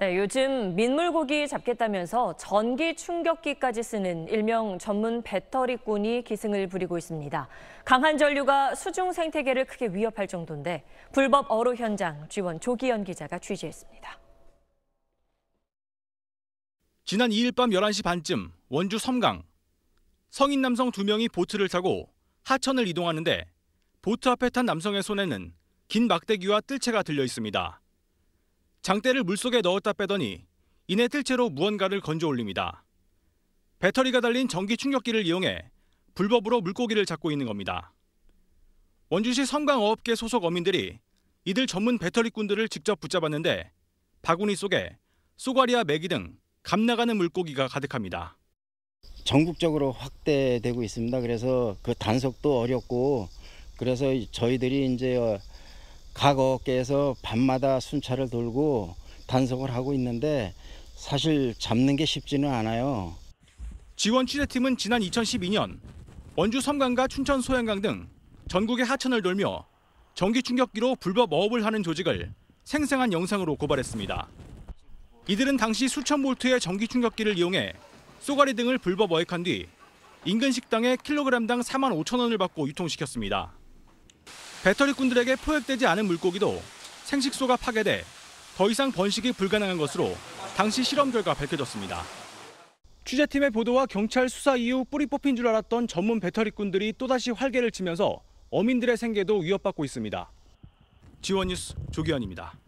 네, 요즘 민물고기 잡겠다면서 전기 충격기까지 쓰는 일명 전문 배터리꾼이 기승을 부리고 있습니다. 강한 전류가 수중 생태계를 크게 위협할 정도인데 불법 어로 현장 지원 조기현 기자가 취재했습니다. 지난 2일 밤 11시 반쯤 원주 섬강. 성인 남성 2명이 보트를 타고 하천을 이동하는데 보트 앞에 탄 남성의 손에는 긴 막대기와 뜰채가 들려 있습니다. 장대를 물속에 넣었다 빼더니 이내 뜰 채로 무언가를 건져 올립니다. 배터리가 달린 전기 충격기를 이용해 불법으로 물고기를 잡고 있는 겁니다. 원주시 성광어업계 소속 어민들이 이들 전문 배터리꾼들을 직접 붙잡았는데 바구니 속에 쏘가리와 메기 등 감나가는 물고기가 가득합니다. 전국적으로 확대되고 있습니다. 그래서 그 단속도 어렵고 그래서 저희들이 이제 각거업계에서 밤마다 순찰을 돌고 단속을 하고 있는데 사실 잡는 게 쉽지는 않아요. 지원 취재팀은 지난 2012년 원주 섬강과 춘천 소양강 등 전국의 하천을 돌며 전기 충격기로 불법 어업을 하는 조직을 생생한 영상으로 고발했습니다. 이들은 당시 수천 볼트의 전기 충격기를 이용해 쏘가리 등을 불법 어획한 뒤 인근 식당에 킬로그램당 4만 5천 원을 받고 유통시켰습니다. 배터리꾼들에게 포획되지 않은 물고기도 생식소가 파괴돼 더 이상 번식이 불가능한 것으로 당시 실험 결과 밝혀졌습니다. 취재팀의 보도와 경찰 수사 이후 뿌리 뽑힌 줄 알았던 전문 배터리꾼들이 또다시 활개를 치면서 어민들의 생계도 위협받고 있습니다. 지원 뉴스 조기현입니다.